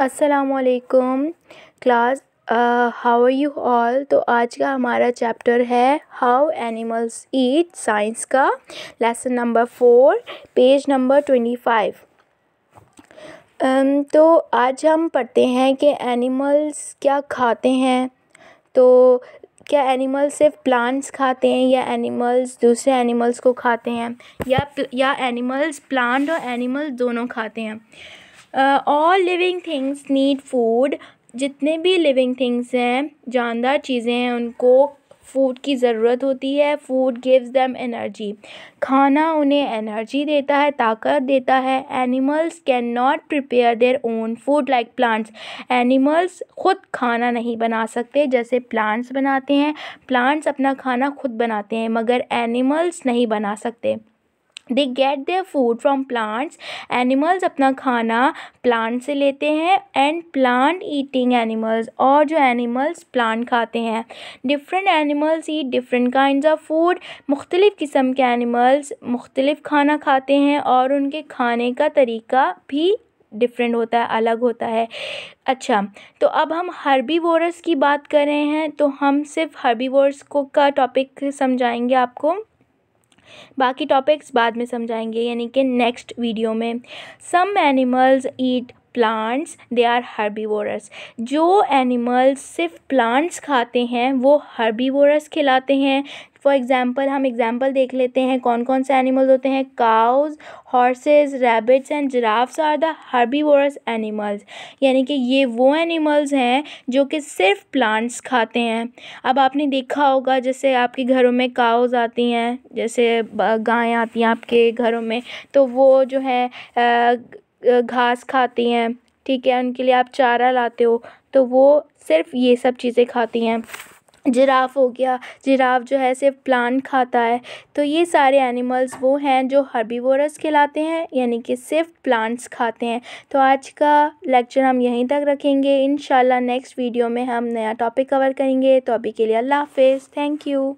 असलकुम class how are you all तो आज का हमारा चैप्टर है हाउ एनिमल्स ईट साइंस का lesson number four page number twenty five तो आज हम पढ़ते हैं कि एनिमल्स क्या खाते हैं तो क्या एनिमल्स सिर्फ प्लांट्स खाते हैं या एनिमल्स दूसरे एनिमल्स को खाते हैं या या एनिमल्स प्लांट और एनिमल्स दोनों खाते हैं all living things need food जितने भी लिविंग थिंग्स हैं जानदार चीज़ें हैं उनको फूड की ज़रूरत होती है फूड गिव्स दैम एनर्जी खाना उन्हें एनर्जी देता है ताकत देता है animals can not prepare their own food like plants animals खुद खाना नहीं बना सकते जैसे प्लांट्स बनाते हैं प्लांट्स अपना खाना खुद बनाते हैं मगर एनिमल्स नहीं बना सकते they get their food from plants animals अपना खाना प्लांट से लेते हैं एंड प्लांट ईटिंग एनिमल्स और जो एनिमल्स प्लांट खाते हैं different animals eat different kind of food मुख्तलिफ़ किस्म के एनिमल्स मुख्तलिफ़ खाना खाते हैं और उनके खाने का तरीका भी डिफरेंट होता है अलग होता है अच्छा तो अब हम हर्बीवोरस की बात कर रहे हैं तो हम सिर्फ हर्बीवोरस को का टॉपिक समझाएंगे आपको बाकी टॉपिक्स बाद में समझाएंगे यानी कि नेक्स्ट वीडियो में some animals eat plants they are herbivorous जो एनिमल्स सिर्फ प्लांट्स खाते हैं वो हर्बीवोरस खिलाते हैं फॉर एग्ज़ाम्पल हम एग्ज़ाम्पल देख लेते हैं कौन कौन से एनिमल्स होते हैं cows horses rabbits and giraffes are the herbivorous animals यानी कि ये वो एनिमल्स हैं जो कि सिर्फ प्लांट्स खाते हैं अब आपने देखा होगा जैसे आपके घरों में काउज़ आती हैं जैसे गायें आती हैं आपके घरों में तो वो जो है आ, घास खाती हैं ठीक है उनके लिए आप चारा लाते हो तो वो सिर्फ ये सब चीज़ें खाती हैं जिराफ हो गया जिराफ जो है सिर्फ प्लांट खाता है तो ये सारे एनिमल्स वो हैं जो हर्बीवोरस कहलाते हैं यानी कि सिर्फ प्लांट्स खाते हैं तो आज का लेक्चर हम यहीं तक रखेंगे इन नेक्स्ट वीडियो में हम नया टॉपिक कवर करेंगे तो अभी के लिए अल्लाह हाफिज़ थैंक यू